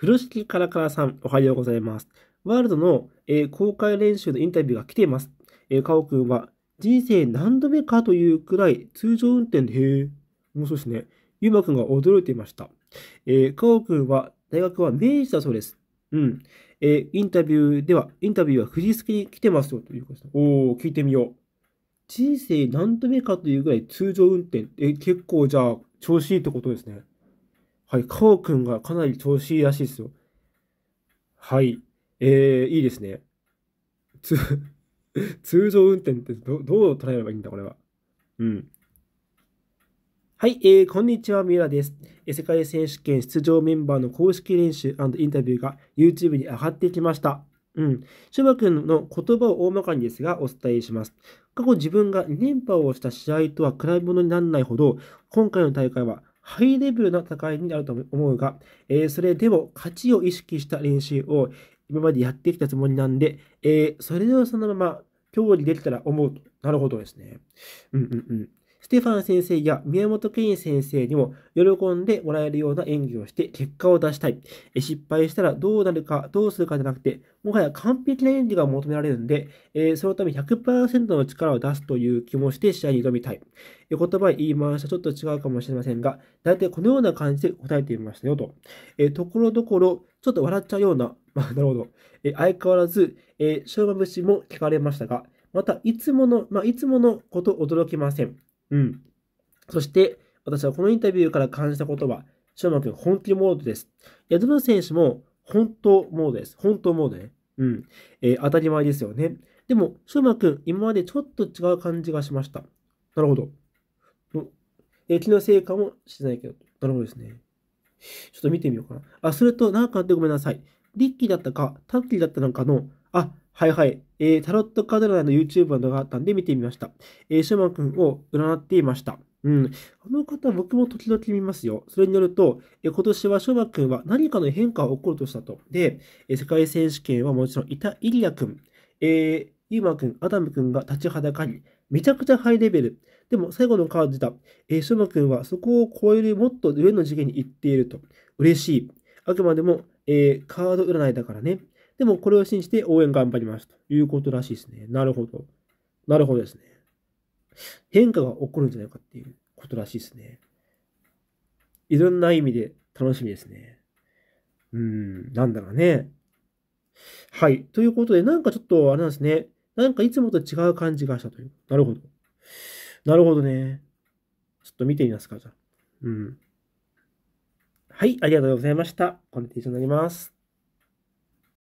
風呂敷カラカラさん、おはようございます。ワールドの、えー、公開練習のインタビューが来ています。えー、カオくんは、人生何度目かというくらい通常運転で、へえ、うそうですね。ゆうまくんが驚いていました。えー、カオくんは、大学は明治だそうです。うん。えー、インタビューでは、インタビューは藤り付に来てますよ、ということです。おー、聞いてみよう。人生何度目かというぐらい通常運転。えー、結構じゃあ、調子いいってことですね。はい、カオ君がかなり調子いいらしいですよ。はい、えー、いいですね。通常運転ってどどう捉えればいいんだ、これは。うん。はい、えー、こんにちは、三浦です。世界選手権出場メンバーの公式練習インタビューが YouTube に上がってきました。うん。シュバ君の言葉を大まかにですが、お伝えします。過去自分が2連覇をした試合とは比べ物にならないほど、今回の大会はハイレベルな戦いになると思うが、えー、それでも勝ちを意識した練習を今までやってきたつもりなんで、えー、それをそのまま競技できたら思う。なるほどですね。うんうんうん。ステファン先生や宮本健先生にも喜んでもらえるような演技をして結果を出したい。失敗したらどうなるか、どうするかじゃなくて、もはや完璧な演技が求められるんで、えー、そのため100%の力を出すという気もして試合に挑みたい。言葉言い回しはちょっと違うかもしれませんが、だいたいこのような感じで答えてみましたよと。えー、ところどころ、ちょっと笑っちゃうような、まあ、なるほど。えー、相変わらず、えー、節も聞かれましたが、また、いつもの、まあ、いつものこと驚きません。うん。そして、私はこのインタビューから感じたことは、翔馬くん、本気モードです。いや、どの選手も、本当モードです。本当モードね。うん。えー、当たり前ですよね。でも、翔馬くん、今までちょっと違う感じがしました。なるほど。え気のせいかもしれないけど。なるほどですね。ちょっと見てみようかな。あ、それと、なんかあってごめんなさい。リッキーだったか、タッキーだったのかの、あ、はいはい。えー、タロットカード占の YouTube などがあったんで見てみました。えー、シューマン君を占っていました。うん。この方、僕も時々見ますよ。それによると、え今年はショーマ君は何かの変化が起こるとしたと。で、え世界選手権はもちろん、イタ・イリア君、えー、ユーマ君、アダム君が立ちはだかり、めちゃくちゃハイレベル。でも、最後のカード出た、えー、ショーマ君はそこを超えるもっと上の次元に行っていると。嬉しい。あくまでも、えー、カード占いだからね。でもこれを信じて応援頑張りますということらしいですね。なるほど。なるほどですね。変化が起こるんじゃないかっていうことらしいですね。いろんな意味で楽しみですね。うん、なんだろうね。はい。ということで、なんかちょっとあれなんですね。なんかいつもと違う感じがしたという。なるほど。なるほどね。ちょっと見てみますか、じゃあ。うん。はい、ありがとうございました。こンで以上になります。